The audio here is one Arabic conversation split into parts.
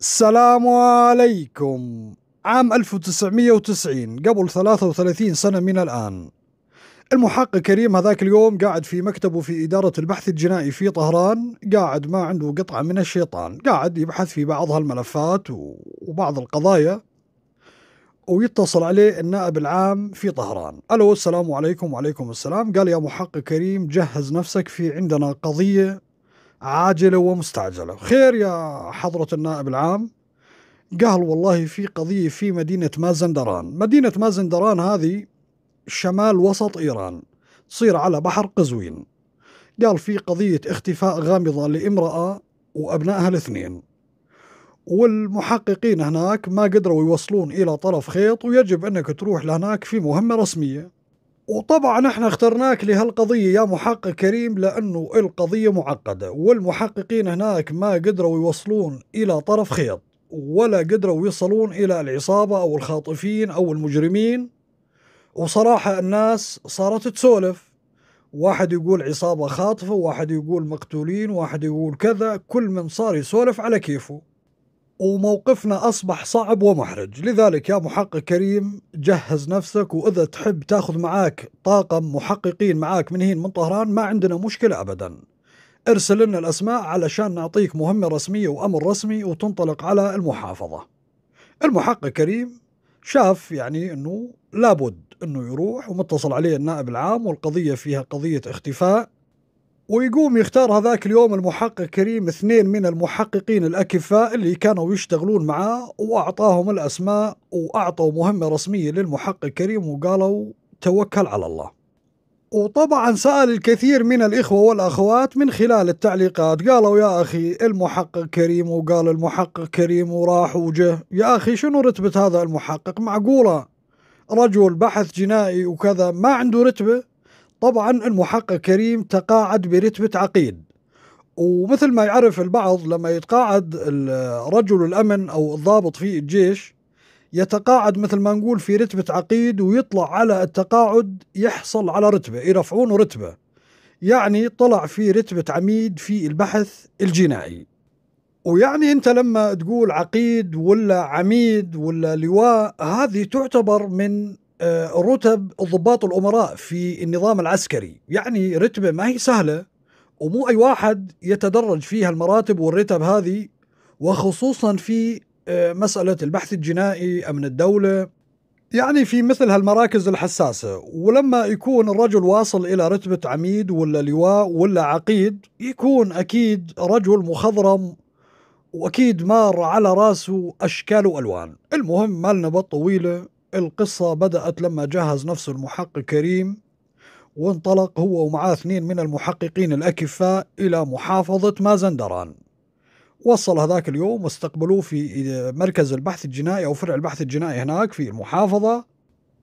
السلام عليكم عام 1990 قبل 33 سنة من الآن المحقق كريم هذاك اليوم قاعد في مكتبه في إدارة البحث الجنائي في طهران قاعد ما عنده قطعة من الشيطان قاعد يبحث في بعض هالملفات وبعض القضايا ويتصل عليه النائب العام في طهران ألو السلام عليكم وعليكم السلام قال يا محقق كريم جهز نفسك في عندنا قضية عاجلة ومستعجلة خير يا حضرة النائب العام قال والله في قضية في مدينة مازندران مدينة مازندران هذه شمال وسط إيران تصير على بحر قزوين قال في قضية اختفاء غامضة لامرأة وأبنائها الاثنين والمحققين هناك ما قدروا يوصلون إلى طرف خيط ويجب أنك تروح لهناك في مهمة رسمية وطبعا احنا اخترناك لهالقضية يا محقق كريم لأنه القضية معقدة والمحققين هناك ما قدروا يوصلون إلى طرف خيط ولا قدروا يوصلون إلى العصابة أو الخاطفين أو المجرمين وصراحة الناس صارت تسولف واحد يقول عصابة خاطفة واحد يقول مقتولين واحد يقول كذا كل من صار يسولف على كيفه وموقفنا أصبح صعب ومحرج لذلك يا محقق كريم جهز نفسك وإذا تحب تأخذ معاك طاقم محققين معاك من هين من طهران ما عندنا مشكلة أبدا ارسل لنا الأسماء علشان نعطيك مهمة رسمية وأمر رسمي وتنطلق على المحافظة المحقق كريم شاف يعني أنه لابد أنه يروح ومتصل عليه النائب العام والقضية فيها قضية اختفاء ويقوم يختار هذاك اليوم المحقق كريم اثنين من المحققين الأكفاء اللي كانوا يشتغلون معاه وأعطاهم الأسماء وأعطوا مهمة رسمية للمحقق كريم وقالوا توكل على الله وطبعا سأل الكثير من الإخوة والأخوات من خلال التعليقات قالوا يا أخي المحقق كريم وقال المحقق كريم وراح وجه يا أخي شنو رتبة هذا المحقق معقولة رجل بحث جنائي وكذا ما عنده رتبة طبعا المحقق كريم تقاعد برتبة عقيد ومثل ما يعرف البعض لما يتقاعد رجل الأمن أو الضابط في الجيش يتقاعد مثل ما نقول في رتبة عقيد ويطلع على التقاعد يحصل على رتبة يرفعونه رتبة يعني طلع في رتبة عميد في البحث الجنائي ويعني أنت لما تقول عقيد ولا عميد ولا لواء هذه تعتبر من آه، رتب الضباط الأمراء في النظام العسكري يعني رتبة ما هي سهلة ومو أي واحد يتدرج فيها المراتب والرتب هذه وخصوصا في آه، مسألة البحث الجنائي أمن الدولة يعني في مثل هالمراكز الحساسة ولما يكون الرجل واصل إلى رتبة عميد ولا لواء ولا عقيد يكون أكيد رجل مخضرم وأكيد مار على راسه أشكال وألوان المهم مالنا بط طويلة القصة بدأت لما جهز نفسه المحقق كريم وانطلق هو ومعاه اثنين من المحققين الأكفاء إلى محافظة مازندران وصل هذاك اليوم واستقبلوه في مركز البحث الجنائي أو فرع البحث الجنائي هناك في المحافظة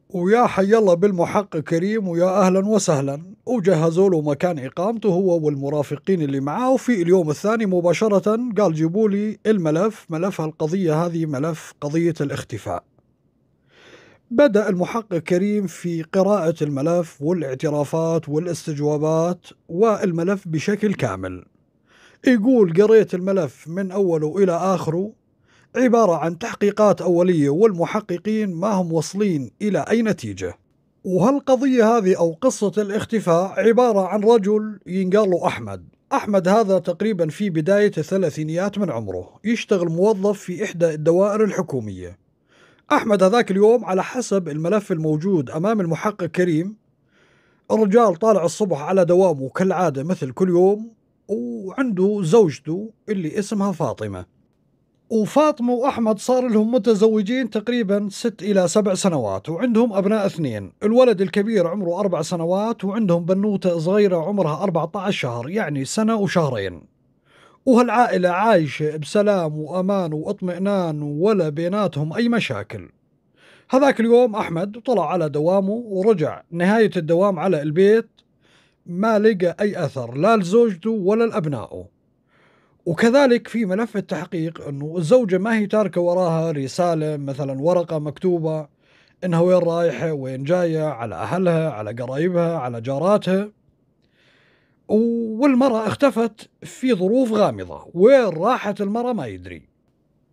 ويا حي الله بالمحقق كريم ويا أهلا وسهلا وجهزوا له مكان إقامته هو والمرافقين اللي معاه وفي اليوم الثاني مباشرة قال جيبوا لي الملف ملف هالقضية هذه ملف قضية الاختفاء بدأ المحقق كريم في قراءة الملف والاعترافات والاستجوابات والملف بشكل كامل يقول قريت الملف من أوله إلى آخره عبارة عن تحقيقات أولية والمحققين ما هم وصلين إلى أي نتيجة وهالقضية هذه أو قصة الاختفاء عبارة عن رجل ينقال له أحمد أحمد هذا تقريبا في بداية الثلاثينيات من عمره يشتغل موظف في إحدى الدوائر الحكومية أحمد هذاك اليوم على حسب الملف الموجود أمام المحقق كريم الرجال طالع الصبح على دوامه كالعادة مثل كل يوم وعنده زوجته اللي اسمها فاطمة وفاطمة وأحمد صار لهم متزوجين تقريبا ست إلى سبع سنوات وعندهم أبناء اثنين الولد الكبير عمره أربع سنوات وعندهم بنوتة صغيرة عمرها عشر شهر يعني سنة وشهرين وهالعائلة عايشة بسلام وأمان واطمئنان ولا بيناتهم أي مشاكل هذاك اليوم أحمد طلع على دوامه ورجع نهاية الدوام على البيت ما لقى أي أثر لا لزوجته ولا لأبنائه وكذلك في ملف التحقيق أنه الزوجة ما هي تاركة وراها رسالة مثلا ورقة مكتوبة إنها وين رايحة وين جاية على أهلها على قرايبها على جاراتها والمرأة اختفت في ظروف غامضة وين راحت المرأة ما يدري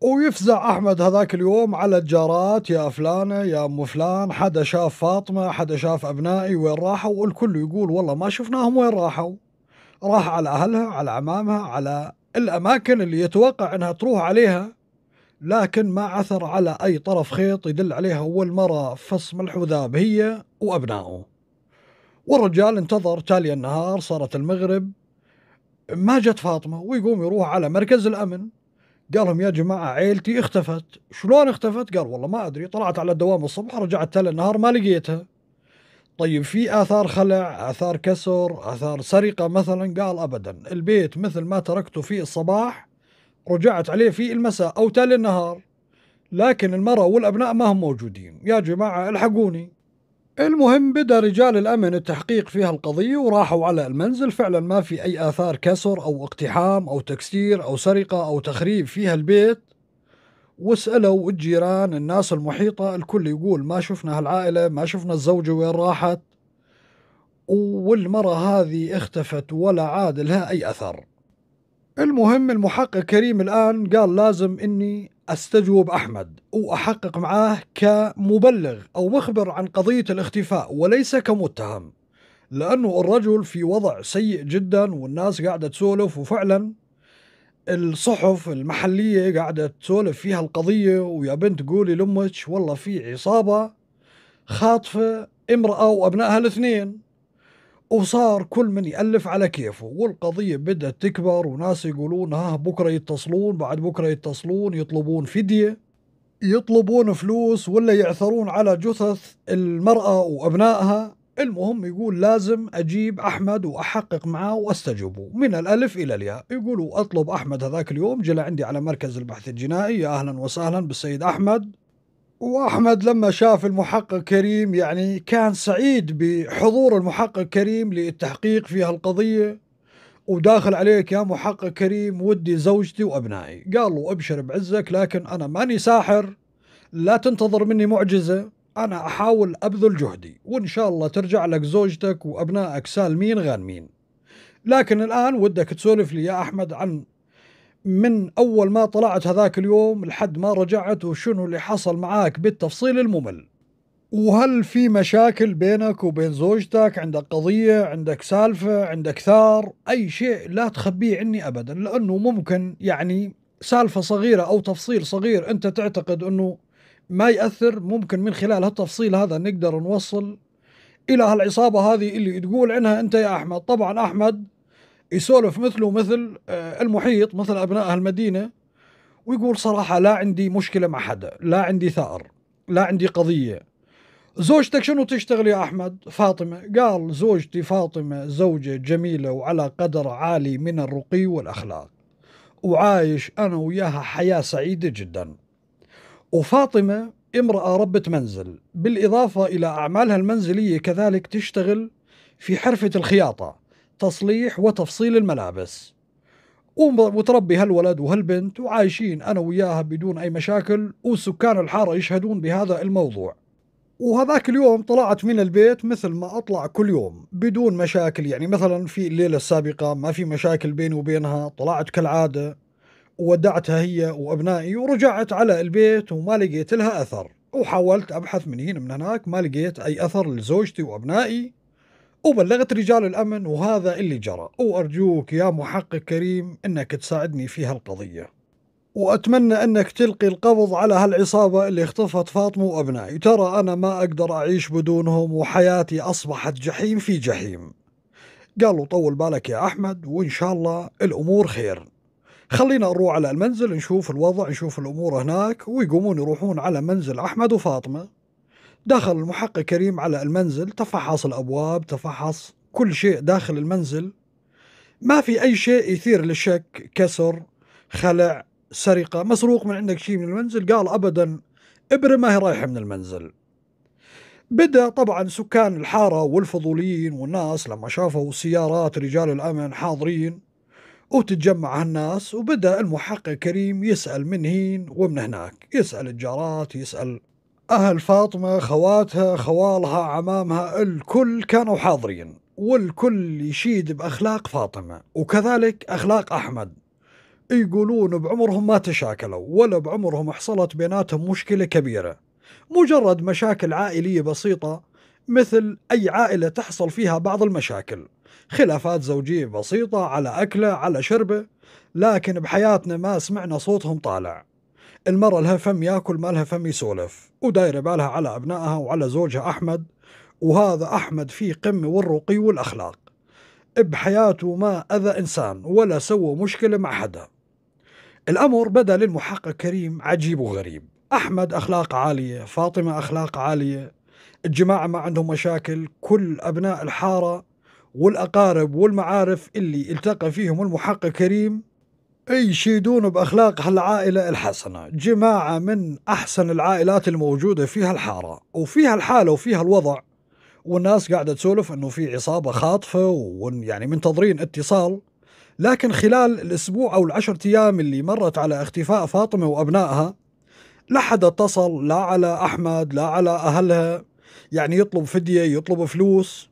ويفزع أحمد هذاك اليوم على الجارات يا فلانة يا أم فلان حدا شاف فاطمة حدا شاف أبنائي وين راحوا والكل يقول والله ما شفناهم وين راحوا راح على أهلها على عمامها على الأماكن اللي يتوقع أنها تروح عليها لكن ما عثر على أي طرف خيط يدل عليها والمرأة فص فصم الحذاب هي وأبنائه والرجال انتظر تالي النهار صارت المغرب ما جت فاطمه ويقوم يروح على مركز الامن قال لهم يا جماعه عيلتي اختفت شلون اختفت قال والله ما ادري طلعت على الدوام الصبح رجعت تالي النهار ما لقيتها طيب في اثار خلع اثار كسر اثار سرقه مثلا قال ابدا البيت مثل ما تركته في الصباح رجعت عليه في المساء او تالي النهار لكن المراه والابناء ما هم موجودين يا جماعه الحقوني المهم بدا رجال الامن التحقيق في هالقضيه وراحوا على المنزل فعلا ما في اي اثار كسر او اقتحام او تكسير او سرقه او تخريب في هالبيت وسالوا الجيران الناس المحيطه الكل يقول ما شفنا هالعائله ما شفنا الزوجه وين راحت والمراه هذه اختفت ولا عاد لها اي اثر المهم المحقق كريم الآن قال لازم إني استجوب احمد واحقق معاه كمبلغ او مخبر عن قضيه الاختفاء وليس كمتهم لانه الرجل في وضع سيء جدا والناس قاعده تسولف وفعلا الصحف المحليه قاعده تسولف فيها القضيه ويا بنت قولي لامك والله في عصابه خاطفه امراه وابنائها الاثنين وصار كل من يألف على كيفه والقضية بدأت تكبر وناس يقولون ها بكرة يتصلون بعد بكرة يتصلون يطلبون فدية يطلبون فلوس ولا يعثرون على جثث المرأة وأبنائها المهم يقول لازم أجيب أحمد وأحقق معاه وأستجوبه من الألف إلى الياء يقولوا أطلب أحمد هذاك اليوم جل عندي على مركز البحث الجنائي يا أهلا وسهلا بالسيد أحمد واحمد لما شاف المحقق كريم يعني كان سعيد بحضور المحقق كريم للتحقيق في هالقضيه وداخل عليك يا محقق كريم ودي زوجتي وابنائي قال له ابشر بعزك لكن انا ماني ساحر لا تنتظر مني معجزه انا احاول ابذل جهدي وان شاء الله ترجع لك زوجتك وابنائك سالمين غانمين لكن الان ودك تسولف لي يا احمد عن من أول ما طلعت هذاك اليوم لحد ما رجعت وشنو اللي حصل معاك بالتفصيل الممل وهل في مشاكل بينك وبين زوجتك عندك قضية عندك سالفة عندك ثار أي شيء لا تخبيه عني أبدا لأنه ممكن يعني سالفة صغيرة أو تفصيل صغير أنت تعتقد أنه ما يأثر ممكن من خلال هالتفصيل هذا نقدر نوصل إلى هالعصابة هذه اللي تقول عنها أنت يا أحمد طبعا أحمد يسولف مثله مثل آه، المحيط مثل ابناء هالمدينه ويقول صراحه لا عندي مشكله مع حدا لا عندي ثأر لا عندي قضيه زوجتك شنو تشتغل يا احمد فاطمه قال زوجتي فاطمه زوجه جميله وعلى قدر عالي من الرقي والاخلاق وعايش انا وياها حياه سعيده جدا وفاطمه امراه ربه منزل بالاضافه الى اعمالها المنزليه كذلك تشتغل في حرفه الخياطه تصليح وتفصيل الملابس وتربي هالولد وهالبنت وعايشين أنا وياها بدون أي مشاكل وسكان الحارة يشهدون بهذا الموضوع وهذاك اليوم طلعت من البيت مثل ما اطلع كل يوم بدون مشاكل يعني مثلا في الليله السابقه ما في مشاكل بيني وبينها طلعت كالعاده وودعتها هي وابنائي ورجعت على البيت وما لقيت لها اثر وحاولت ابحث من هنا من هناك ما لقيت اي اثر لزوجتي وابنائي وبلغت رجال الأمن وهذا اللي جرى وأرجوك يا محقق كريم أنك تساعدني في هالقضية وأتمنى أنك تلقي القبض على هالعصابة اللي اختفت فاطمة وأبنائي ترى أنا ما أقدر أعيش بدونهم وحياتي أصبحت جحيم في جحيم قالوا طول بالك يا أحمد وإن شاء الله الأمور خير خلينا نروح على المنزل نشوف الوضع نشوف الأمور هناك ويقومون يروحون على منزل أحمد وفاطمة دخل المحقق كريم على المنزل تفحص الأبواب تفحص كل شيء داخل المنزل ما في أي شيء يثير للشك كسر خلع سرقة مسروق من عندك شيء من المنزل قال أبدا إبرة ما هي رايحة من المنزل بدأ طبعا سكان الحارة والفضوليين والناس لما شافوا سيارات رجال الأمن حاضرين وتتجمع هالناس وبدأ المحقق كريم يسأل من هين ومن هناك يسأل الجارات يسأل أهل فاطمة خواتها خوالها عمامها الكل كانوا حاضرين والكل يشيد بأخلاق فاطمة وكذلك أخلاق أحمد يقولون بعمرهم ما تشاكلوا ولا بعمرهم حصلت بيناتهم مشكلة كبيرة مجرد مشاكل عائلية بسيطة مثل أي عائلة تحصل فيها بعض المشاكل خلافات زوجية بسيطة على أكله على شربه لكن بحياتنا ما سمعنا صوتهم طالع المرأة لها فم ياكل ما لها فم يسولف ودايرة بالها على أبنائها وعلى زوجها أحمد وهذا أحمد في قمة والرقي والأخلاق بحياته ما أذى إنسان ولا سوى مشكلة مع حدا الأمر بدا للمحقق كريم عجيب وغريب أحمد أخلاق عالية فاطمة أخلاق عالية الجماعة ما عندهم مشاكل كل أبناء الحارة والأقارب والمعارف اللي التقى فيهم المحقق كريم يشيدون بأخلاق هالعائلة الحسنة جماعة من أحسن العائلات الموجودة فيها الحارة وفيها الحالة وفيها الوضع والناس قاعدة تسولف أنه في عصابة خاطفة ويعني منتظرين اتصال لكن خلال الأسبوع أو العشرة أيام اللي مرت على اختفاء فاطمة وأبنائها لا حدا اتصل لا على أحمد لا على أهلها يعني يطلب فدية يطلب فلوس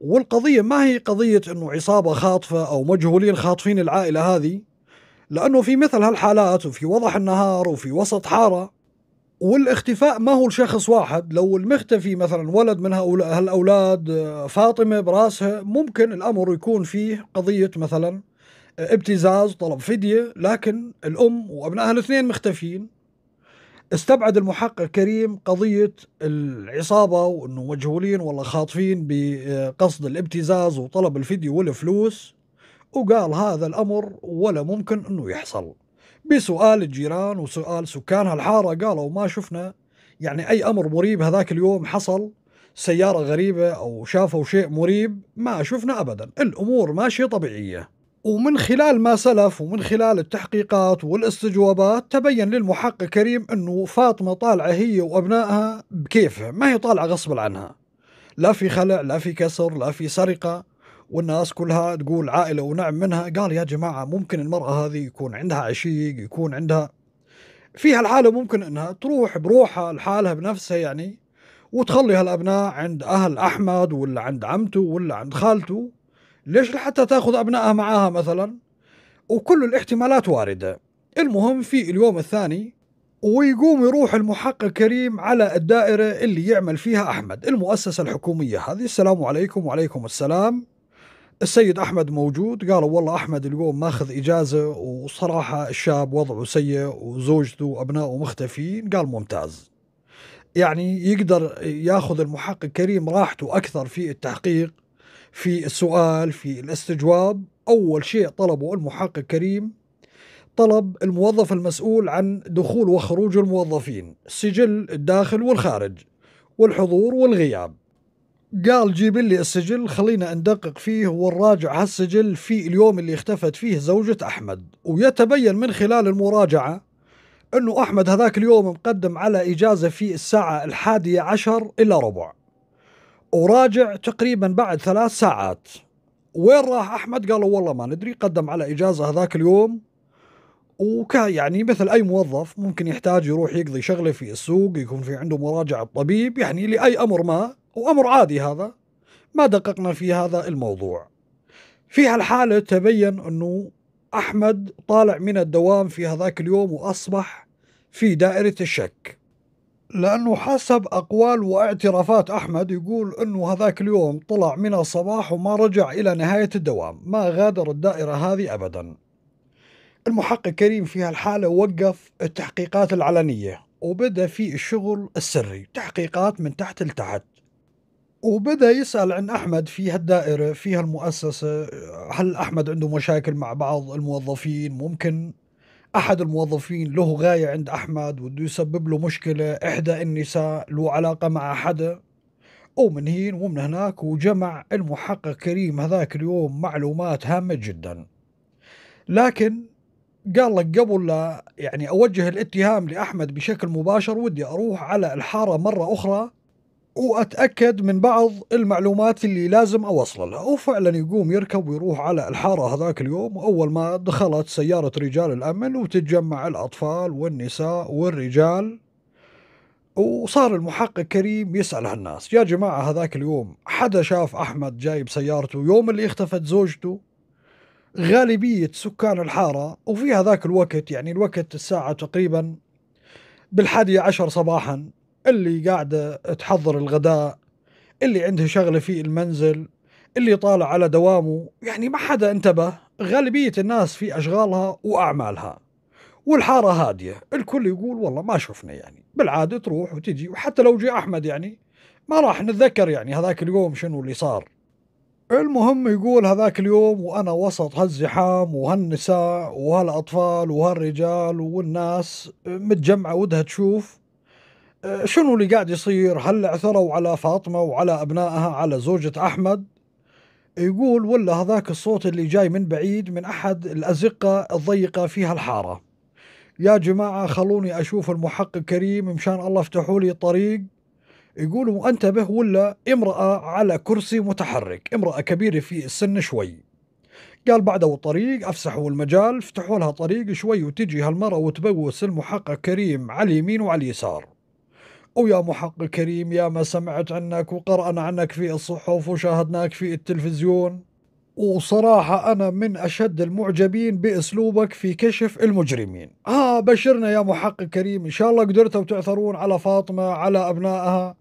والقضية ما هي قضية أنه عصابة خاطفة أو مجهولين خاطفين العائلة هذه لأنه في مثل هالحالات وفي وضح النهار وفي وسط حارة والاختفاء ما هو لشخص واحد لو المختفي مثلا ولد من هالأولاد آه، فاطمة براسها ممكن الأمر يكون فيه قضية مثلا آه، ابتزاز طلب فدية لكن الأم وأبنائها الاثنين مختفيين استبعد المحقق كريم قضية العصابة وأنه مجهولين ولا خاطفين بقصد الابتزاز وطلب الفدية والفلوس وقال هذا الأمر ولا ممكن أنه يحصل بسؤال الجيران وسؤال سكان هالحارة قالوا ما شفنا يعني أي أمر مريب هذاك اليوم حصل سيارة غريبة أو شافوا شيء مريب ما شفنا أبدا الأمور ماشية طبيعية ومن خلال ما سلف ومن خلال التحقيقات والاستجوابات تبين للمحقق كريم أنه فاطمة طالعة هي وأبنائها بكيفها ما هي طالعة غصب عنها لا في خلع لا في كسر لا في سرقة والناس كلها تقول عائله ونعم منها قال يا جماعه ممكن المراه هذه يكون عندها عشيق يكون عندها في هالحاله ممكن انها تروح بروحها لحالها بنفسها يعني وتخلي هالابناء عند اهل احمد ولا عند عمته ولا عند خالته ليش لحتى تاخذ ابنائها معاها مثلا وكل الاحتمالات وارده المهم في اليوم الثاني ويقوم يروح المحقق كريم على الدائرة اللي يعمل فيها أحمد المؤسسة الحكومية هذه السلام عليكم وعليكم السلام السيد احمد موجود قالوا والله احمد اليوم ماخذ اجازه وصراحه الشاب وضعه سيء وزوجته وابنائه مختفين قال ممتاز يعني يقدر ياخذ المحقق كريم راحته اكثر في التحقيق في السؤال في الاستجواب اول شيء طلبه المحقق كريم طلب الموظف المسؤول عن دخول وخروج الموظفين سجل الداخل والخارج والحضور والغياب قال جيب لي السجل خلينا ندقق فيه ونراجع هالسجل في اليوم اللي اختفت فيه زوجة أحمد ويتبين من خلال المراجعة أنه أحمد هذاك اليوم مقدم على إجازة في الساعة الحادية عشر إلا ربع وراجع تقريبا بعد ثلاث ساعات وين راح أحمد قالوا والله ما ندري قدم على إجازة هذاك اليوم وكا يعني مثل أي موظف ممكن يحتاج يروح يقضي شغله في السوق يكون في عنده مراجعة طبيب يعني لأي أمر ما وأمر عادي هذا ما دققنا في هذا الموضوع في هالحالة تبين أنه أحمد طالع من الدوام في هذاك اليوم وأصبح في دائرة الشك لأنه حسب أقوال واعترافات أحمد يقول أنه هذاك اليوم طلع من الصباح وما رجع إلى نهاية الدوام ما غادر الدائرة هذه أبدا المحقق كريم في هالحالة وقف التحقيقات العلنية وبدأ في الشغل السري تحقيقات من تحت لتحت وبدا يسال عن احمد في هالدائره في هالمؤسسه هل احمد عنده مشاكل مع بعض الموظفين ممكن احد الموظفين له غايه عند احمد وده يسبب له مشكله احدى النساء له علاقه مع حدا ومن هين ومن هناك وجمع المحقق كريم هذاك اليوم معلومات هامه جدا لكن قال لك قبل لا يعني اوجه الاتهام لاحمد بشكل مباشر ودي اروح على الحاره مره اخرى واتاكد من بعض المعلومات اللي لازم اوصل لها وفعلا يقوم يركب ويروح على الحاره هذاك اليوم اول ما دخلت سياره رجال الامن وتتجمع الاطفال والنساء والرجال وصار المحقق كريم يسال هالناس يا جماعه هذاك اليوم حدا شاف احمد جاي بسيارته يوم اللي اختفت زوجته غالبيه سكان الحاره وفي هذاك الوقت يعني الوقت الساعه تقريبا بالحادية عشر صباحا اللي قاعدة تحضر الغداء اللي عنده شغلة في المنزل اللي طالع على دوامه يعني ما حدا انتبه غالبية الناس في أشغالها وأعمالها والحارة هادية الكل يقول والله ما شفنا يعني بالعادة تروح وتجي وحتى لو جاء أحمد يعني ما راح نتذكر يعني هذاك اليوم شنو اللي صار المهم يقول هذاك اليوم وأنا وسط هالزحام وهالنساء وهالأطفال وهالرجال والناس متجمعة ودها تشوف شنو اللي قاعد يصير هل عثروا على فاطمة وعلى أبنائها على زوجة أحمد يقول ولا هذاك الصوت اللي جاي من بعيد من أحد الأزقة الضيقة فيها الحارة يا جماعة خلوني أشوف المحقق كريم مشان الله افتحوا لي طريق يقولوا انتبه ولا امرأة على كرسي متحرك امرأة كبيرة في السن شوي قال بعده الطريق افسحوا المجال افتحوا لها طريق شوي وتجي هالمرأة وتبوس المحقق كريم على اليمين وعلى اليسار أو يا محق كريم يا ما سمعت عنك وقرأنا عنك في الصحف وشاهدناك في التلفزيون وصراحة أنا من أشد المعجبين بأسلوبك في كشف المجرمين آه بشرنا يا محقق كريم إن شاء الله قدرتوا تعثرون على فاطمة على أبنائها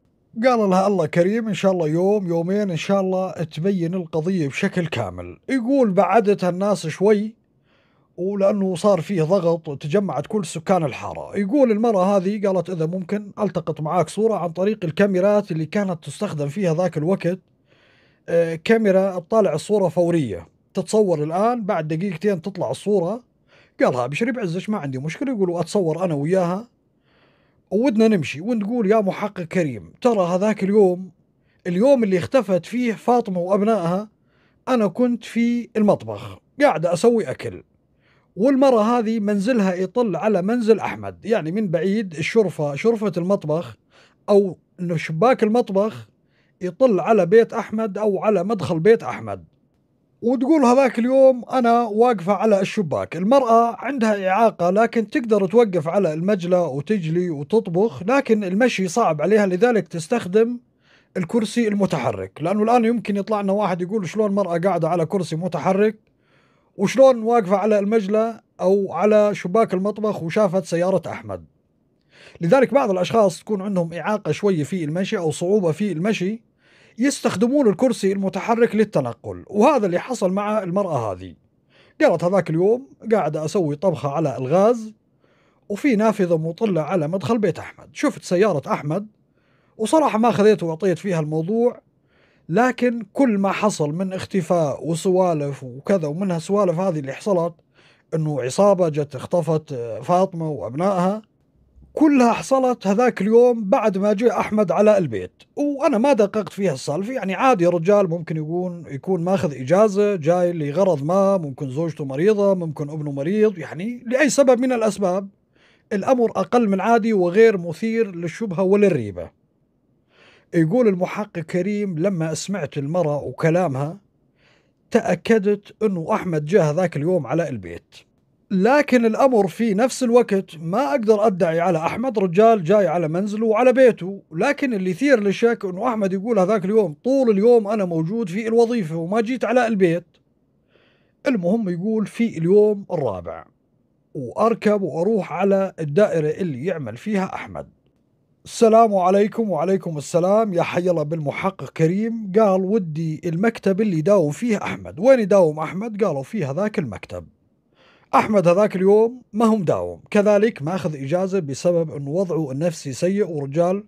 قال لها الله كريم إن شاء الله يوم يومين إن شاء الله تبين القضية بشكل كامل يقول بعدت الناس شوي ولانه صار فيه ضغط وتجمعت كل سكان الحاره يقول المراه هذه قالت اذا ممكن التقط معاك صوره عن طريق الكاميرات اللي كانت تستخدم فيها ذاك الوقت آه، كاميرا تطالع الصوره فوريه تتصور الان بعد دقيقتين تطلع الصوره قالها بشري بعزك ما عندي مشكله يقولوا اتصور انا وياها ودنا نمشي ونقول يا محقق كريم ترى هذاك اليوم اليوم اللي اختفت فيه فاطمه وابنائها انا كنت في المطبخ قاعده اسوي اكل والمرة هذه منزلها يطل على منزل أحمد يعني من بعيد الشرفة شرفة المطبخ أو أنه شباك المطبخ يطل على بيت أحمد أو على مدخل بيت أحمد وتقول هذاك اليوم أنا واقفة على الشباك المرأة عندها إعاقة لكن تقدر توقف على المجلة وتجلي وتطبخ لكن المشي صعب عليها لذلك تستخدم الكرسي المتحرك لأنه الآن يمكن يطلع لنا واحد يقول شلون المرأة قاعدة على كرسي متحرك وشلون واقفة على المجلى أو على شباك المطبخ وشافت سيارة أحمد لذلك بعض الأشخاص تكون عندهم إعاقة شوية في المشي أو صعوبة في المشي يستخدمون الكرسي المتحرك للتنقل وهذا اللي حصل مع المرأة هذه قالت هذاك اليوم قاعدة أسوي طبخة على الغاز وفي نافذة مطلة على مدخل بيت أحمد شفت سيارة أحمد وصراحة ما خذيت وعطيت فيها الموضوع لكن كل ما حصل من اختفاء وسوالف وكذا ومنها سوالف هذه اللي حصلت انه عصابة جت اخطفت آه، فاطمة وابنائها كلها حصلت هذاك اليوم بعد ما جاء احمد على البيت وانا ما دققت فيها السالفه يعني عادي رجال ممكن يكون يكون ماخذ اجازه جاي لغرض ما ممكن زوجته مريضه ممكن ابنه مريض يعني لاي سبب من الاسباب الامر اقل من عادي وغير مثير للشبهه وللريبه يقول المحقق كريم لما سمعت المرأة وكلامها تأكدت أنه أحمد جاه ذاك اليوم على البيت لكن الأمر في نفس الوقت ما أقدر أدعي على أحمد رجال جاي على منزله وعلى بيته لكن اللي يثير للشك أنه أحمد يقول هذاك اليوم طول اليوم أنا موجود في الوظيفة وما جيت على البيت المهم يقول في اليوم الرابع وأركب وأروح على الدائرة اللي يعمل فيها أحمد السلام عليكم وعليكم السلام يا حي الله بالمحقق كريم قال ودي المكتب اللي يداوم فيه أحمد وين يداوم أحمد قالوا في هذاك المكتب أحمد هذاك اليوم ما هم داوم كذلك ماخذ إجازة بسبب أن وضعه النفسي سيء ورجال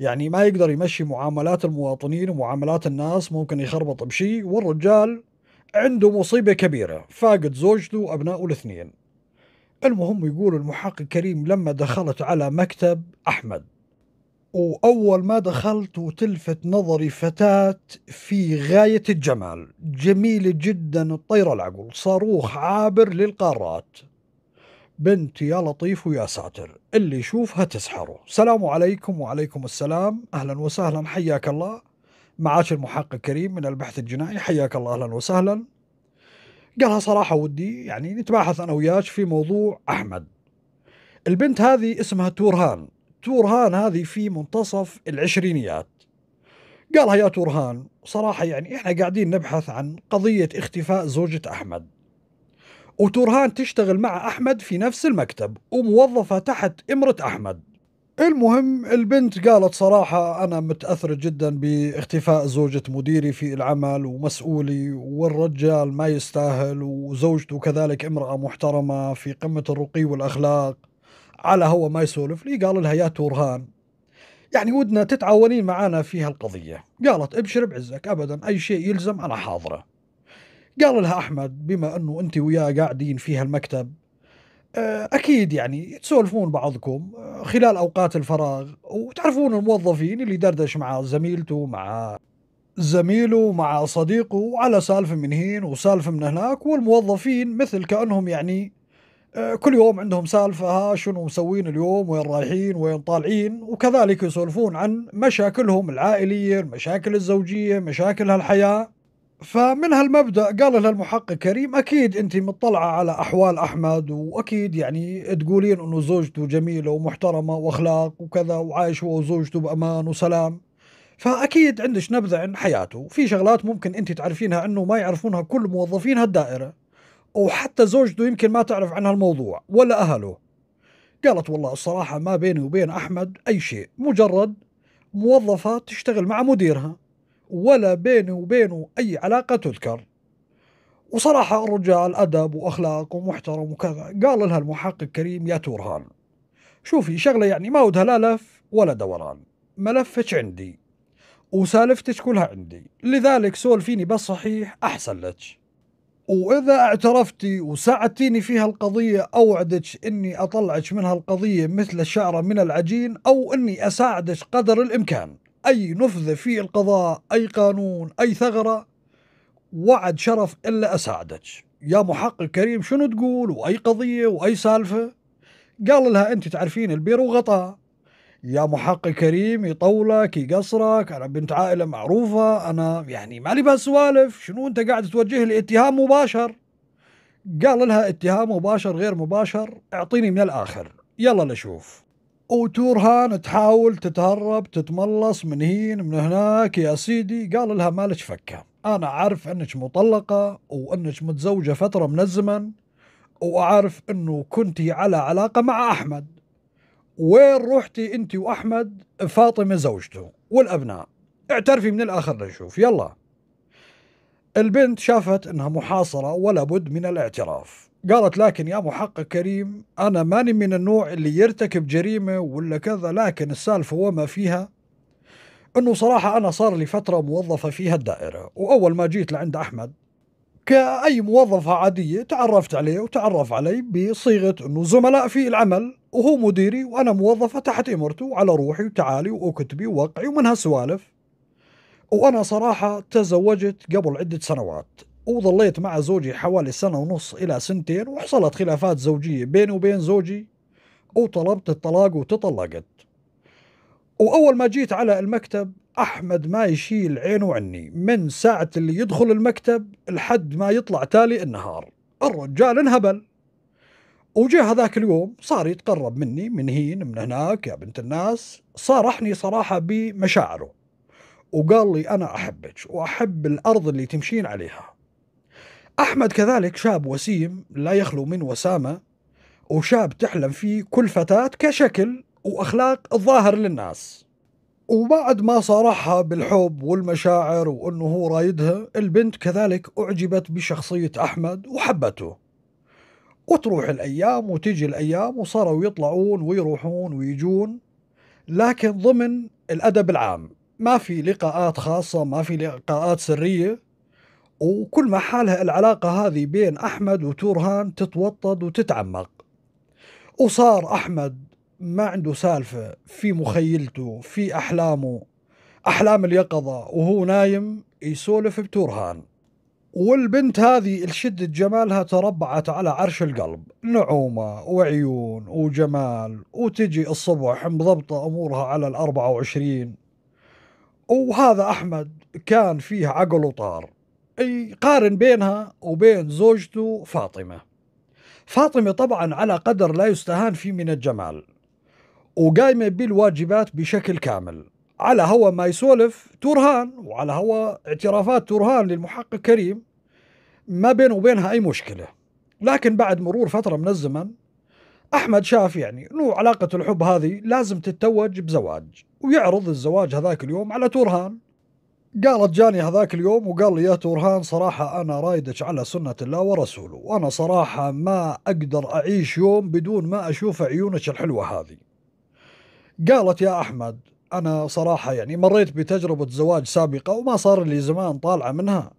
يعني ما يقدر يمشي معاملات المواطنين ومعاملات الناس ممكن يخربط بشيء والرجال عنده مصيبة كبيرة فاقد زوجته وأبنائه الاثنين المهم يقول المحقق كريم لما دخلت على مكتب أحمد وأول ما دخلت وتلفت نظري فتاة في غاية الجمال جميلة جدا الطير العقل صاروخ عابر للقارات بنت يا لطيف ويا ساتر اللي يشوفها تسحره سلام عليكم وعليكم السلام أهلا وسهلا حياك الله معاش المحقق كريم من البحث الجنائي حياك الله أهلا وسهلا قالها صراحة ودي يعني نتباحث أنا وياش في موضوع أحمد البنت هذه اسمها تورهان تورهان هذه في منتصف العشرينيات قالها يا تورهان صراحة يعني إحنا قاعدين نبحث عن قضية اختفاء زوجة أحمد وتورهان تشتغل مع أحمد في نفس المكتب وموظفة تحت إمرة أحمد المهم البنت قالت صراحة أنا متأثرة جدا باختفاء زوجة مديري في العمل ومسؤولي والرجال ما يستاهل وزوجته كذلك امرأة محترمة في قمة الرقي والأخلاق على هو ما يسولف لي قال لها يا تورهان يعني ودنا تتعاونين معنا في هالقضية قالت ابشر بعزك أبدا أي شيء يلزم أنا حاضرة قال لها أحمد بما أنه أنت وياه قاعدين في هالمكتب آه، أكيد يعني تسولفون بعضكم آه، خلال أوقات الفراغ وتعرفون الموظفين اللي دردش مع زميلته مع زميله مع صديقه على سالفة من هين وسالفة من هناك والموظفين مثل كأنهم يعني آه، كل يوم عندهم سالفة ها شنو مسوين اليوم وين رايحين وين طالعين وكذلك يسولفون عن مشاكلهم العائلية المشاكل الزوجية مشاكل هالحياة فمن هالمبدأ قال لها المحقق كريم أكيد أنت مطلعة على أحوال أحمد وأكيد يعني تقولين أنه زوجته جميلة ومحترمة وأخلاق وكذا وعايش هو وزوجته بأمان وسلام فأكيد عندش نبذة عن حياته في شغلات ممكن أنت تعرفينها أنه ما يعرفونها كل موظفين هالدائرة وحتى زوجته يمكن ما تعرف عن هالموضوع ولا أهله قالت والله الصراحة ما بيني وبين أحمد أي شيء مجرد موظفة تشتغل مع مديرها ولا بيني وبينه أي علاقة تذكر وصراحة الرجال أدب وأخلاق ومحترم وكذا قال لها المحقق كريم يا تورهان شوفي شغلة يعني ما ودها لا لف ولا دوران ملفك عندي وسالفتك كلها عندي لذلك سولفيني بس صحيح أحسن لك واذا اعترفتي وساعدتيني في هالقضيه اوعدك اني اطلعك من هالقضيه مثل الشعره من العجين او اني اساعدك قدر الامكان اي نفذه في القضاء اي قانون اي ثغره وعد شرف الا اساعدك يا محقق كريم شنو تقول واي قضيه واي سالفه قال لها انت تعرفين البير وغطاه يا محقق كريم يطولك يقصرك انا بنت عائله معروفه انا يعني لي بها سوالف شنو انت قاعد توجه لي اتهام مباشر قال لها اتهام مباشر غير مباشر اعطيني من الاخر يلا نشوف وتورهان تحاول تتهرب تتملص من هين من هناك يا سيدي قال لها مالك فكه انا عارف انك مطلقه وانك متزوجه فتره من الزمن واعرف انه كنتي على علاقه مع احمد وين رحتي انت واحمد فاطمه زوجته والابناء اعترفي من الاخر لنشوف يلا البنت شافت انها محاصره ولا بد من الاعتراف قالت لكن يا محقق كريم انا ماني من النوع اللي يرتكب جريمه ولا كذا لكن السالفه وما فيها انه صراحه انا صار لي فتره موظفه فيها الدائره واول ما جيت لعند احمد كأي موظفة عادية تعرفت عليه وتعرف علي بصيغة أنه زملاء في العمل وهو مديري وأنا موظفة تحت إمرته وعلى روحي وتعالي وأكتبي ووقعي ومن سوالف وأنا صراحة تزوجت قبل عدة سنوات وظليت مع زوجي حوالي سنة ونص إلى سنتين وحصلت خلافات زوجية بيني وبين زوجي وطلبت الطلاق وتطلقت وأول ما جيت على المكتب احمد ما يشيل عينه عني من ساعه اللي يدخل المكتب لحد ما يطلع تالي النهار الرجال انهبل وجاء هذاك اليوم صار يتقرب مني من هين من هناك يا بنت الناس صارحني صراحة بمشاعره وقال لي أنا أحبك وأحب الأرض اللي تمشين عليها أحمد كذلك شاب وسيم لا يخلو من وسامة وشاب تحلم فيه كل فتاة كشكل وأخلاق الظاهر للناس وبعد ما صارحها بالحب والمشاعر وانه هو رايدها البنت كذلك اعجبت بشخصيه احمد وحبته وتروح الايام وتجي الايام وصاروا يطلعون ويروحون ويجون لكن ضمن الادب العام ما في لقاءات خاصه ما في لقاءات سريه وكل ما حالها العلاقه هذه بين احمد وتورهان تتوطد وتتعمق وصار احمد ما عنده سالفة في مخيلته في أحلامه أحلام اليقظة وهو نايم يسولف بتورهان والبنت هذه لشدة جمالها تربعت على عرش القلب نعومة وعيون وجمال وتجي الصبح مضبطة أمورها على الأربعة وعشرين وهذا أحمد كان فيه عقل وطار يقارن بينها وبين زوجته فاطمة فاطمة طبعا على قدر لا يستهان فيه من الجمال وقايمة بالواجبات بشكل كامل على هوا ما يسولف تورهان وعلى هوا اعترافات تورهان للمحقق كريم ما بينه وبينها أي مشكلة لكن بعد مرور فترة من الزمن أحمد شاف يعني أنه علاقة الحب هذه لازم تتوج بزواج ويعرض الزواج هذاك اليوم على تورهان قالت جاني هذاك اليوم وقال لي يا تورهان صراحة أنا رايدك على سنة الله ورسوله وأنا صراحة ما أقدر أعيش يوم بدون ما أشوف عيونك الحلوة هذه قالت يا أحمد أنا صراحة يعني مريت بتجربة زواج سابقة وما صار لي زمان طالعة منها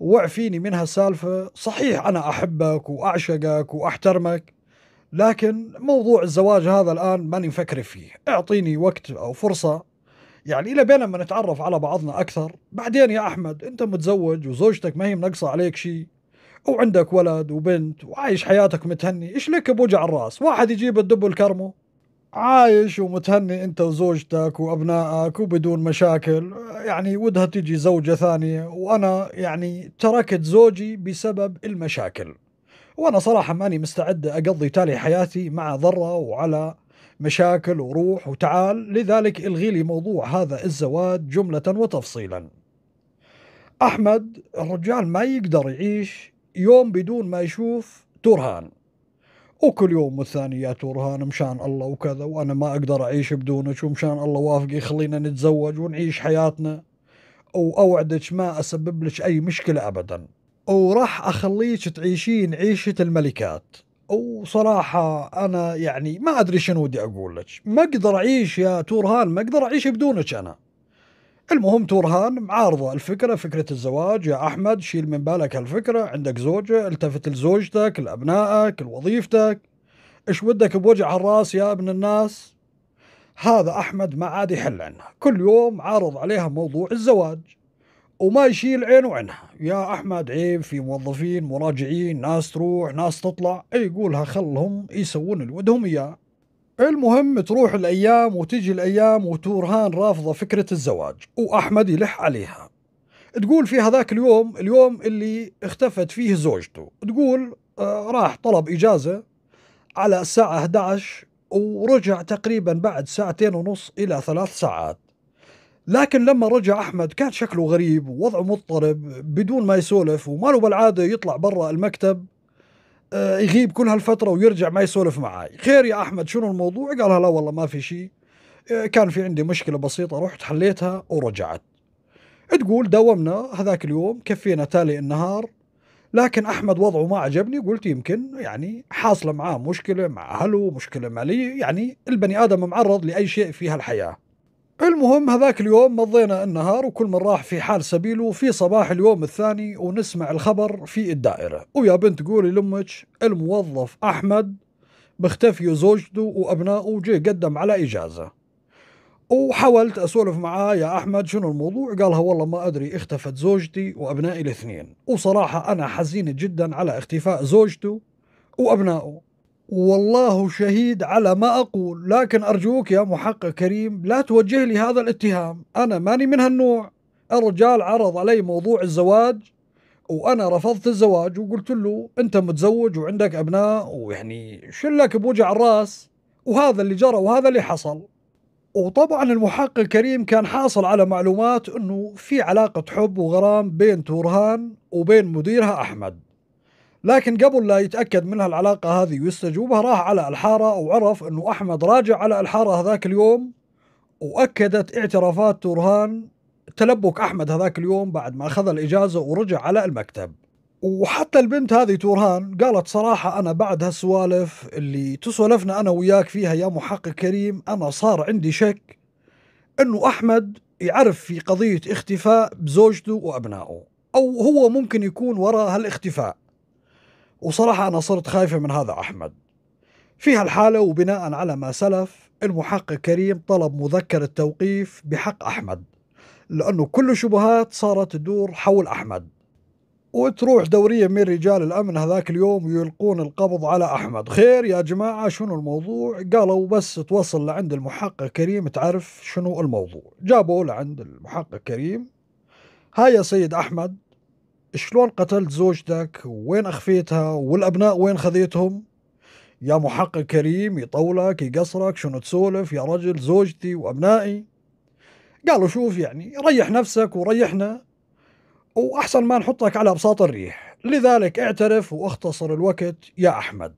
وعفيني منها السالفة صحيح أنا أحبك وأعشقك وأحترمك لكن موضوع الزواج هذا الآن ماني مفكر فيه أعطيني وقت أو فرصة يعني إلى بينما نتعرف على بعضنا أكثر بعدين يا أحمد أنت متزوج وزوجتك ما هي منقصة عليك شيء وعندك ولد وبنت وعايش حياتك متهني إيش لك بوجع الرأس واحد يجيب الدب الكرمه عايش ومتهني انت وزوجتك وابنائك وبدون مشاكل يعني ودها تيجي زوجه ثانيه وانا يعني تركت زوجي بسبب المشاكل وانا صراحه ماني مستعد اقضي تالي حياتي مع ضره وعلى مشاكل وروح وتعال لذلك الغي لي موضوع هذا الزواج جمله وتفصيلا احمد الرجال ما يقدر يعيش يوم بدون ما يشوف ترهان وكل يوم والثاني يا تورهان مشان الله وكذا وانا ما اقدر اعيش بدونك ومشان الله وافقي خلينا نتزوج ونعيش حياتنا واوعدك ما اسبب لك اي مشكله ابدا وراح اخليك تعيشين عيشه الملكات وصراحة أنا يعني ما أدري شنو ودي أقول لك ما أقدر أعيش يا تورهان ما أقدر أعيش بدونك أنا المهم تورهان معارضة الفكرة فكرة الزواج يا أحمد شيل من بالك هالفكرة عندك زوجة التفت لزوجتك لأبنائك لوظيفتك إيش ودك بوجع الراس يا ابن الناس هذا أحمد ما عاد يحل عنها كل يوم عارض عليها موضوع الزواج وما يشيل عينه عنها يا أحمد عيب في موظفين مراجعين ناس تروح ناس تطلع إيه، يقولها خلهم يسوون الودهم إياه المهم تروح الأيام وتجي الأيام وتورهان رافضة فكرة الزواج وأحمد يلح عليها تقول في هذاك اليوم اليوم اللي اختفت فيه زوجته تقول آه، راح طلب إجازة على الساعة 11 ورجع تقريبا بعد ساعتين ونص إلى ثلاث ساعات لكن لما رجع أحمد كان شكله غريب ووضعه مضطرب بدون ما يسولف وما له بالعادة يطلع برا المكتب آه، يغيب كل هالفتره ويرجع ما يسولف معاي خير يا احمد شنو الموضوع قالها لا والله ما في شيء آه، كان في عندي مشكله بسيطه رحت حليتها ورجعت تقول داومنا هذاك اليوم كفينا تالي النهار لكن احمد وضعه ما عجبني قلت يمكن يعني حاصله معاه مشكله مع اهله مشكله ماليه يعني البني ادم معرض لاي شيء في هالحياه المهم هذاك اليوم مضينا النهار وكل من راح في حال سبيله في صباح اليوم الثاني ونسمع الخبر في الدائرة ويا بنت قولي لأمك الموظف أحمد مختفي زوجته وأبنائه جي قدم على إجازة وحاولت أسولف معاه يا أحمد شنو الموضوع قالها والله ما أدري اختفت زوجتي وأبنائي الاثنين وصراحة أنا حزين جدا على اختفاء زوجته وأبنائه والله شهيد على ما أقول لكن أرجوك يا محقق كريم لا توجه لي هذا الاتهام أنا ماني من هالنوع الرجال عرض علي موضوع الزواج وأنا رفضت الزواج وقلت له أنت متزوج وعندك أبناء ويعني شلك بوجع الراس وهذا اللي جرى وهذا اللي حصل وطبعا المحقق كريم كان حاصل على معلومات أنه في علاقة حب وغرام بين تورهان وبين مديرها أحمد لكن قبل لا يتأكد منها العلاقة هذه ويستجوبها راح على الحارة وعرف أنه أحمد راجع على الحارة هذاك اليوم وأكدت اعترافات تورهان تلبك أحمد هذاك اليوم بعد ما أخذ الإجازة ورجع على المكتب وحتى البنت هذه تورهان قالت صراحة أنا بعد هالسوالف اللي تسولفنا أنا وياك فيها يا محقق كريم أنا صار عندي شك أنه أحمد يعرف في قضية اختفاء بزوجته وأبنائه أو هو ممكن يكون وراء هالاختفاء وصراحة أنا صرت خايفة من هذا أحمد في هالحالة وبناء على ما سلف المحقق كريم طلب مذكرة توقيف بحق أحمد لأنه كل شبهات صارت تدور حول أحمد وتروح دورية من رجال الأمن هذاك اليوم ويلقون القبض على أحمد خير يا جماعة شنو الموضوع قالوا بس توصل لعند المحقق كريم تعرف شنو الموضوع جابوا لعند المحقق كريم هاي يا سيد أحمد شلون قتلت زوجتك وين أخفيتها والأبناء وين خذيتهم يا محقق كريم يطولك يقصرك شنو تسولف يا رجل زوجتي وأبنائي قالوا شوف يعني ريح نفسك وريحنا وأحسن ما نحطك على أبساط الريح لذلك اعترف واختصر الوقت يا أحمد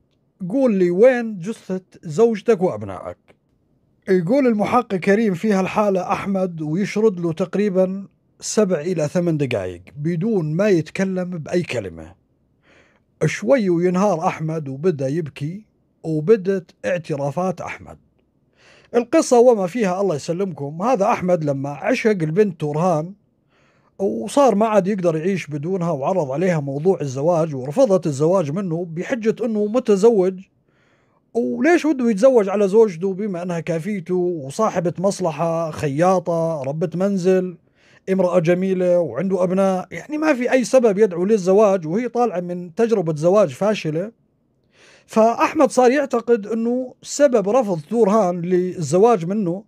قول لي وين جثة زوجتك وأبنائك يقول المحقق كريم في هالحالة أحمد ويشرد له تقريبا سبع إلى ثمان دقائق بدون ما يتكلم بأي كلمة شوي وينهار أحمد وبدأ يبكي وبدت اعترافات أحمد القصة وما فيها الله يسلمكم هذا أحمد لما عشق البنت تورهان وصار ما عاد يقدر يعيش بدونها وعرض عليها موضوع الزواج ورفضت الزواج منه بحجة أنه متزوج وليش وده يتزوج على زوجته بما أنها كافيته وصاحبة مصلحة خياطة ربة منزل امرأة جميلة وعنده أبناء يعني ما في أي سبب يدعو للزواج وهي طالعة من تجربة زواج فاشلة فأحمد صار يعتقد أنه سبب رفض تورهان للزواج منه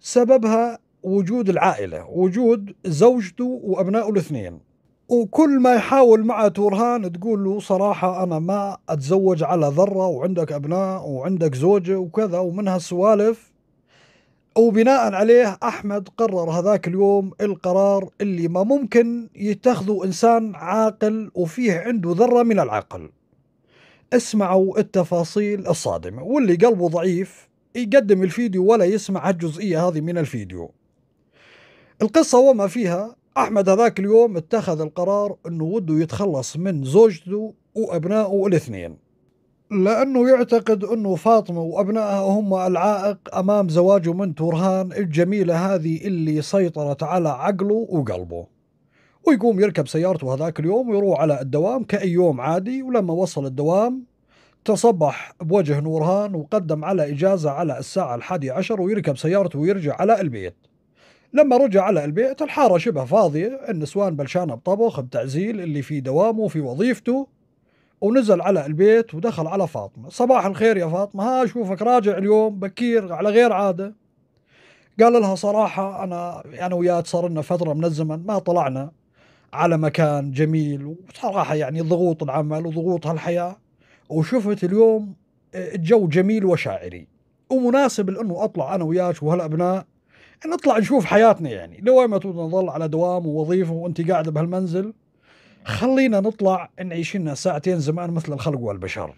سببها وجود العائلة وجود زوجته وأبنائه الاثنين وكل ما يحاول مع تورهان تقول له صراحة أنا ما أتزوج على ذرة وعندك أبناء وعندك زوجة وكذا ومن هالسوالف وبناء عليه احمد قرر هذاك اليوم القرار اللي ما ممكن يتخذه انسان عاقل وفيه عنده ذره من العقل اسمعوا التفاصيل الصادمه واللي قلبه ضعيف يقدم الفيديو ولا يسمع الجزئيه هذه من الفيديو القصه وما فيها احمد هذاك اليوم اتخذ القرار انه وده يتخلص من زوجته وابنائه الاثنين لأنه يعتقد أنه فاطمة وأبنائها هم العائق أمام زواجه من تورهان الجميلة هذه اللي سيطرت على عقله وقلبه ويقوم يركب سيارته هذاك اليوم ويروح على الدوام كأي يوم عادي ولما وصل الدوام تصبح بوجه نورهان وقدم على إجازة على الساعة الحادية عشر ويركب سيارته ويرجع على البيت لما رجع على البيت الحارة شبه فاضية النسوان بلشانة بطبخ بتعزيل اللي في دوامه في وظيفته ونزل على البيت ودخل على فاطمة صباح الخير يا فاطمة ها أشوفك راجع اليوم بكير على غير عادة قال لها صراحة أنا أنا يعني وياك صار لنا فترة من الزمن ما طلعنا على مكان جميل وصراحة يعني ضغوط العمل وضغوط هالحياة وشفت اليوم آه، الجو جميل وشاعري ومناسب لأنه أطلع أنا وياك وهالأبناء نطلع نشوف حياتنا يعني لو ما نظل على دوام ووظيفة وأنت قاعدة بهالمنزل خلينا نطلع نعيش لنا ساعتين زمان مثل الخلق والبشر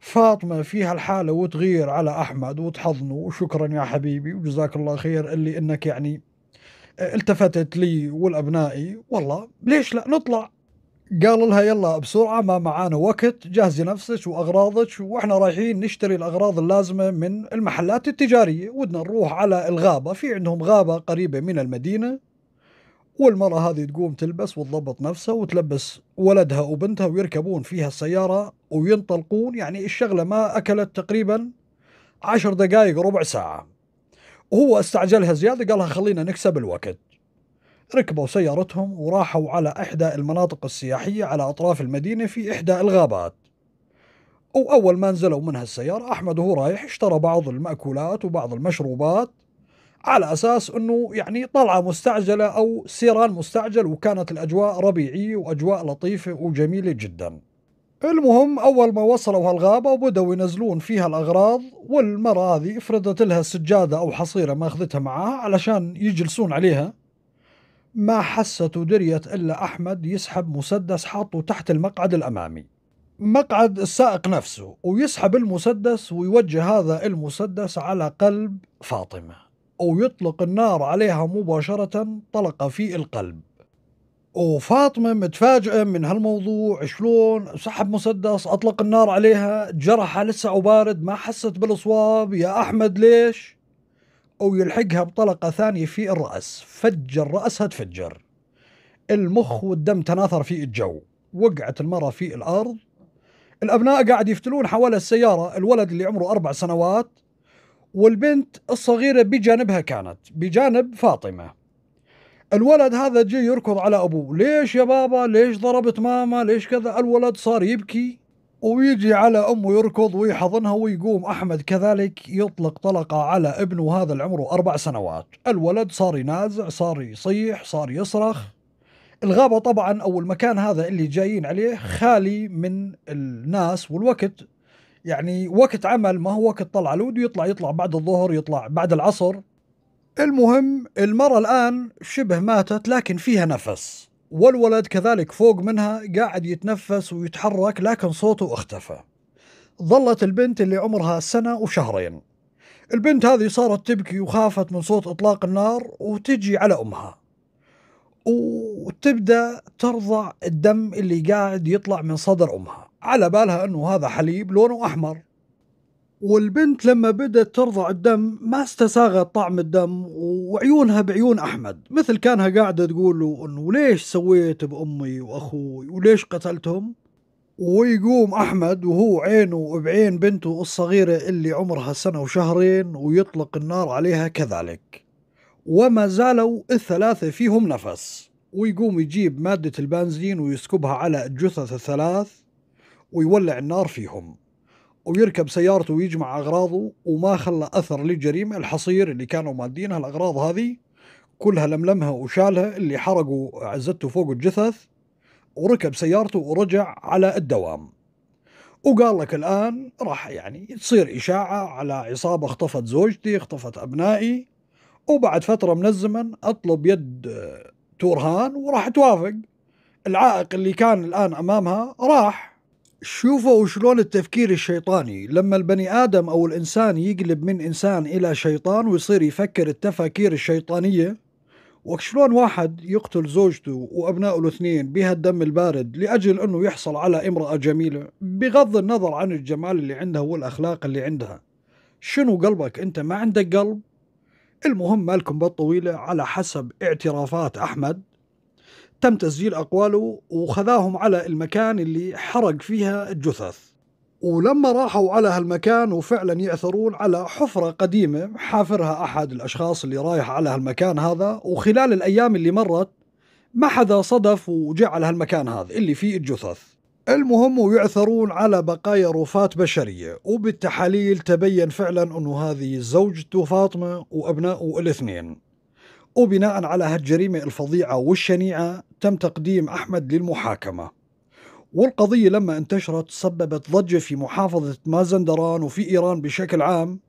فاطمة فيها الحالة وتغير على أحمد وتحضنه وشكرا يا حبيبي وجزاك الله خير اللي إنك يعني آه، التفتت لي ولأبنائي والله ليش لا نطلع قال لها يلا بسرعة ما معانا وقت جهزي نفسك وأغراضك وإحنا رايحين نشتري الأغراض اللازمة من المحلات التجارية ودنا نروح على الغابة في عندهم غابة قريبة من المدينة والمرأة هذه تقوم تلبس وتضبط نفسها وتلبس ولدها وبنتها ويركبون فيها السيارة وينطلقون يعني الشغلة ما أكلت تقريبا عشر دقائق ربع ساعة وهو استعجلها زيادة قالها خلينا نكسب الوقت ركبوا سيارتهم وراحوا على إحدى المناطق السياحية على أطراف المدينة في إحدى الغابات وأول ما نزلوا منها السيارة أحمد وهو رايح اشترى بعض المأكولات وبعض المشروبات على اساس انه يعني طلعه مستعجله او سيران مستعجل وكانت الاجواء ربيعيه واجواء لطيفه وجميله جدا. المهم اول ما وصلوا هالغابه وبداوا ينزلون فيها الاغراض والمراه هذه افردت لها سجاده او حصيره ما اخذتها معاها علشان يجلسون عليها. ما حست ودريت الا احمد يسحب مسدس حاطه تحت المقعد الامامي. مقعد السائق نفسه ويسحب المسدس ويوجه هذا المسدس على قلب فاطمه. أو يطلق النار عليها مباشرة طلق في القلب وفاطمة متفاجئة من هالموضوع شلون سحب مسدس أطلق النار عليها جرحها لسه وبارد ما حست بالصواب يا أحمد ليش أو يلحقها بطلقة ثانية في الرأس فجر رأسها تفجر المخ والدم تناثر في الجو وقعت المرأة في الأرض الأبناء قاعد يفتلون حول السيارة الولد اللي عمره أربع سنوات والبنت الصغيرة بجانبها كانت بجانب فاطمة الولد هذا جي يركض على أبوه ليش يا بابا ليش ضربت ماما ليش كذا الولد صار يبكي ويجي على أمه يركض ويحضنها ويقوم أحمد كذلك يطلق طلقة على ابنه هذا اللي عمره أربع سنوات الولد صار ينازع صار يصيح صار يصرخ الغابة طبعا أو المكان هذا اللي جايين عليه خالي من الناس والوقت يعني وقت عمل ما هو وقت طلع الود يطلع يطلع بعد الظهر يطلع بعد العصر المهم المرأة الآن شبه ماتت لكن فيها نفس والولد كذلك فوق منها قاعد يتنفس ويتحرك لكن صوته اختفى ظلت البنت اللي عمرها سنة وشهرين البنت هذه صارت تبكي وخافت من صوت إطلاق النار وتجي على أمها وتبدأ ترضع الدم اللي قاعد يطلع من صدر أمها على بالها انه هذا حليب لونه احمر والبنت لما بدأت ترضع الدم ما استساغت طعم الدم وعيونها بعيون أحمد مثل كانها قاعدة تقول له أنه ليش سويت بأمي وأخوي وليش قتلتهم ويقوم أحمد وهو عينه بعين بنته الصغيرة اللي عمرها سنة وشهرين ويطلق النار عليها كذلك وما زالوا الثلاثة فيهم نفس ويقوم يجيب مادة البنزين ويسكبها على الجثث الثلاث ويولع النار فيهم ويركب سيارته ويجمع أغراضه وما خلى أثر للجريمة الحصير اللي كانوا مادينها الأغراض هذه كلها لملمها وشالها اللي حرقوا عزته فوق الجثث وركب سيارته ورجع على الدوام وقال لك الآن راح يعني تصير إشاعة على عصابة اخطفت زوجتي اخطفت أبنائي وبعد فترة من الزمن أطلب يد تورهان وراح توافق العائق اللي كان الآن أمامها راح شوفوا شلون التفكير الشيطاني لما البني آدم أو الإنسان يقلب من إنسان إلى شيطان ويصير يفكر التفاكير الشيطانية وشلون واحد يقتل زوجته وأبنائه الاثنين بهالدم البارد لأجل أنه يحصل على امرأة جميلة بغض النظر عن الجمال اللي عندها والأخلاق اللي عندها شنو قلبك أنت ما عندك قلب؟ المهم مالكم بالطويلة على حسب اعترافات أحمد تم تسجيل أقواله وخذاهم على المكان اللي حرق فيها الجثث ولما راحوا على هالمكان وفعلا يعثرون على حفرة قديمة حافرها أحد الأشخاص اللي رايح على هالمكان هذا وخلال الأيام اللي مرت ما حدا صدف وجاء على هالمكان هذا اللي فيه الجثث المهم ويعثرون على بقايا رفات بشرية وبالتحاليل تبين فعلا أنه هذه زوجته فاطمة وأبنائه الاثنين وبناء على هالجريمة الفظيعة والشنيعة تم تقديم أحمد للمحاكمة والقضية لما انتشرت سببت ضجة في محافظة مازندران وفي إيران بشكل عام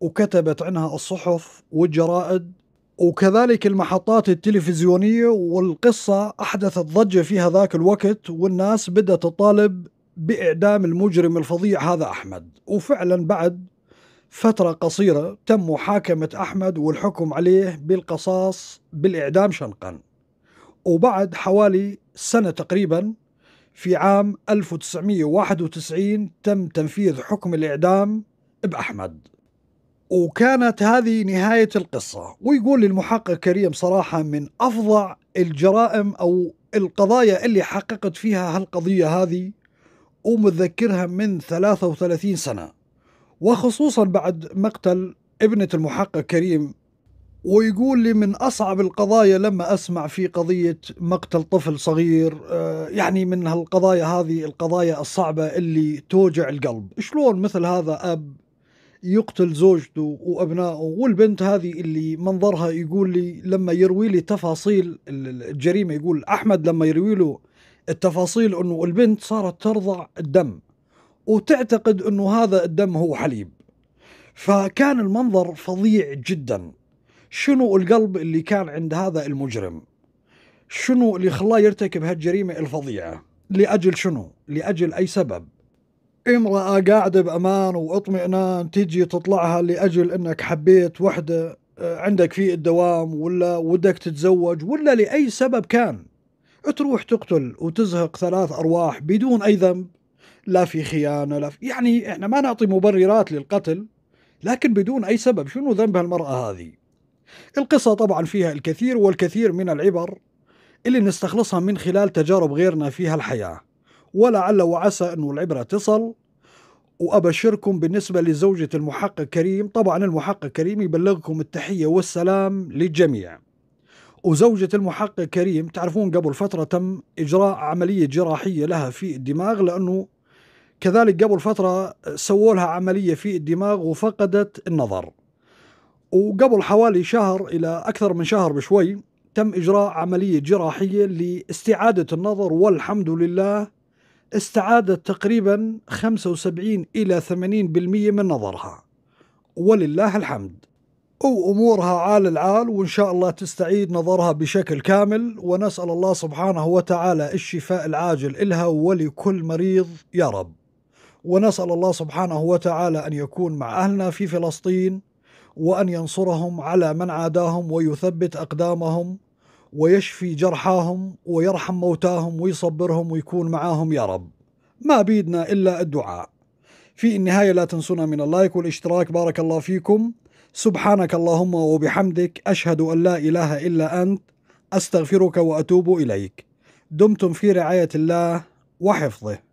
وكتبت عنها الصحف والجرائد وكذلك المحطات التلفزيونية والقصة أحدثت ضجة في هذاك الوقت والناس بدأت تطالب بإعدام المجرم الفظيع هذا أحمد وفعلا بعد فترة قصيرة تم محاكمة أحمد والحكم عليه بالقصاص بالإعدام شنقا وبعد حوالي سنة تقريبا في عام 1991 تم تنفيذ حكم الإعدام بأحمد وكانت هذه نهاية القصة ويقول المحقق كريم صراحة من أفظع الجرائم أو القضايا اللي حققت فيها هالقضية هذه ومتذكرها من 33 سنة وخصوصا بعد مقتل ابنة المحقق كريم ويقول لي من أصعب القضايا لما أسمع في قضية مقتل طفل صغير آه، يعني من هالقضايا هذه القضايا الصعبة اللي توجع القلب شلون مثل هذا أب يقتل زوجته وأبنائه والبنت هذه اللي منظرها يقول لي لما يروي لي تفاصيل الجريمة يقول أحمد لما يروي له التفاصيل أنه البنت صارت ترضع الدم وتعتقد انه هذا الدم هو حليب فكان المنظر فظيع جدا شنو القلب اللي كان عند هذا المجرم شنو اللي خلاه يرتكب هالجريمة الفظيعة لأجل شنو لأجل أي سبب امرأة قاعدة بأمان واطمئنان تجي تطلعها لأجل أنك حبيت وحدة آه، عندك في الدوام ولا ودك تتزوج ولا لأي سبب كان تروح تقتل وتزهق ثلاث أرواح بدون أي ذنب لا في خيانه لا في يعني احنا ما نعطي مبررات للقتل لكن بدون اي سبب شنو ذنب المراه هذه القصه طبعا فيها الكثير والكثير من العبر اللي نستخلصها من خلال تجارب غيرنا فيها الحياه ولعل وعسى انه العبره تصل وابشركم بالنسبه لزوجه المحقق كريم طبعا المحقق كريم يبلغكم التحيه والسلام للجميع وزوجة المحقق كريم تعرفون قبل فترة تم إجراء عملية جراحية لها في الدماغ لأنه كذلك قبل فترة سووا لها عملية في الدماغ وفقدت النظر وقبل حوالي شهر إلى أكثر من شهر بشوي تم إجراء عملية جراحية لاستعادة النظر والحمد لله استعادت تقريبا 75 إلى 80% من نظرها ولله الحمد وأمورها عال العال وإن شاء الله تستعيد نظرها بشكل كامل ونسأل الله سبحانه وتعالى الشفاء العاجل إلها ولكل مريض يا رب ونسال الله سبحانه وتعالى ان يكون مع اهلنا في فلسطين وان ينصرهم على من عاداهم ويثبت اقدامهم ويشفي جرحاهم ويرحم موتاهم ويصبرهم ويكون معاهم يا رب ما بيدنا الا الدعاء في النهايه لا تنسونا من اللايك والاشتراك بارك الله فيكم سبحانك اللهم وبحمدك اشهد ان لا اله الا انت استغفرك واتوب اليك دمتم في رعايه الله وحفظه